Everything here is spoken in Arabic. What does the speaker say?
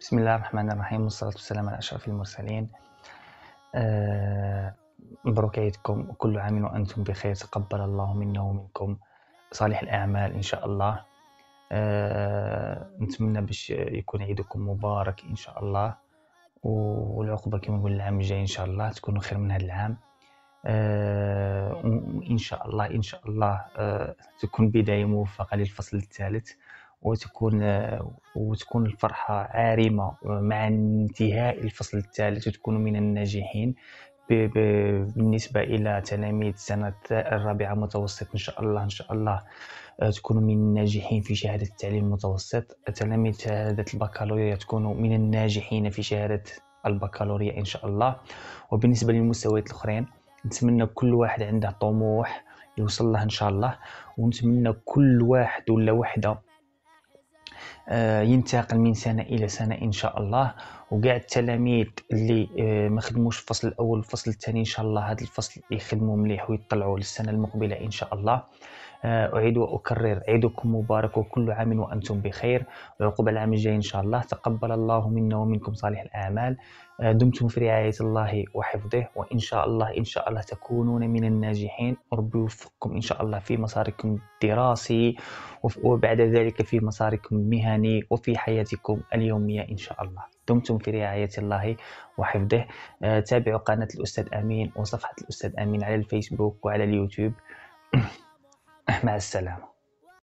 بسم الله الرحمن الرحيم والصلاة والسلام على أشرف المرسلين أه مبروك عيدكم وكل عام وأنتم بخير تقبل الله منا ومنكم صالح الأعمال إن شاء الله أه نتمنى باش يكون عيدكم مبارك إن شاء الله والعقبة كما نقول العام الجاي إن شاء الله تكونوا خير من هذا العام أه إن شاء الله إن شاء الله أه تكون بداية موفقة للفصل الثالث وتكون وتكون الفرحة عارمة مع انتهاء الفصل الثالث وتكون من الناجحين بالنسبة إلى تلاميذ سنة الرابعة متوسط إن شاء الله إن شاء الله آه، تكونوا من الناجحين في شهادة التعليم المتوسط تلاميذ شهادة البكالوريا تكونوا من الناجحين في شهادة البكالوريا إن شاء الله وبالنسبة للمستويات الأخرين نتمنى كل واحد عنده طموح يوصل له إن شاء الله ونتمنى كل واحد ولا وحدة آه، ينتقل من سنة إلى سنة إن شاء الله وكاع التلاميذ اللي آه، ما خدموش الفصل الاول والفصل الثاني ان شاء الله هذا الفصل يخدموا مليح ويطلعوا للسنه المقبله ان شاء الله آه، اعيد واكرر عيدكم مبارك وكل عام وانتم بخير وعقب العام الجاي ان شاء الله تقبل الله منا ومنكم صالح الاعمال آه، دمتم في رعايه الله وحفظه وان شاء الله ان شاء الله تكونون من الناجحين ربي يوفقكم ان شاء الله في مساركم الدراسي وبعد ذلك في مساركم المهني وفي حياتكم اليوميه ان شاء الله دمتم في رعاية الله وحفظه آه، تابعوا قناة الأستاذ أمين وصفحة الأستاذ أمين على الفيسبوك وعلى اليوتيوب مع السلامة